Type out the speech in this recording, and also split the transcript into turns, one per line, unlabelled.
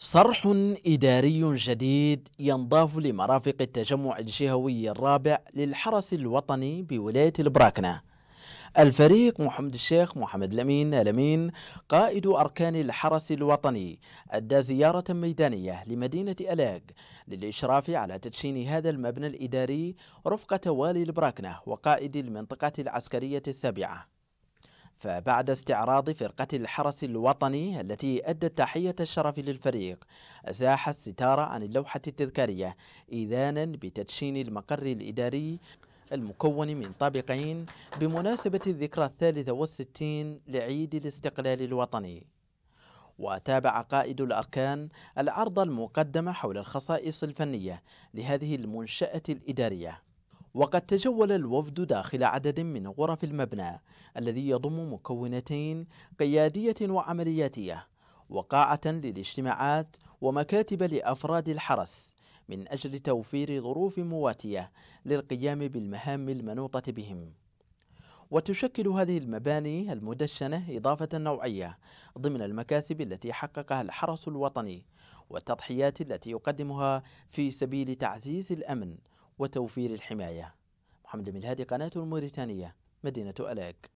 صرح إداري جديد ينضاف لمرافق التجمع الجهوي الرابع للحرس الوطني بولاية البراكنة الفريق محمد الشيخ محمد الأمين الأمين قائد أركان الحرس الوطني أدى زيارة ميدانية لمدينة ألاق للإشراف على تدشين هذا المبنى الإداري رفقة والي البراكنة وقائد المنطقة العسكرية السابعة فبعد استعراض فرقة الحرس الوطني التي أدت تحية الشرف للفريق أزاح الستارة عن اللوحة التذكارية إذانا بتدشين المقر الإداري المكون من طابقين بمناسبة الذكرى الثالثة والستين لعيد الاستقلال الوطني وتابع قائد الأركان العرض المقدم حول الخصائص الفنية لهذه المنشأة الإدارية وقد تجول الوفد داخل عدد من غرف المبنى الذي يضم مكونتين قيادية وعملياتية وقاعة للاجتماعات ومكاتب لأفراد الحرس من أجل توفير ظروف مواتية للقيام بالمهام المنوطة بهم وتشكل هذه المباني المدشنة إضافة نوعية ضمن المكاسب التي حققها الحرس الوطني والتضحيات التي يقدمها في سبيل تعزيز الأمن وتوفير الحماية محمد الهادي قناة موريتانية مدينة ألاك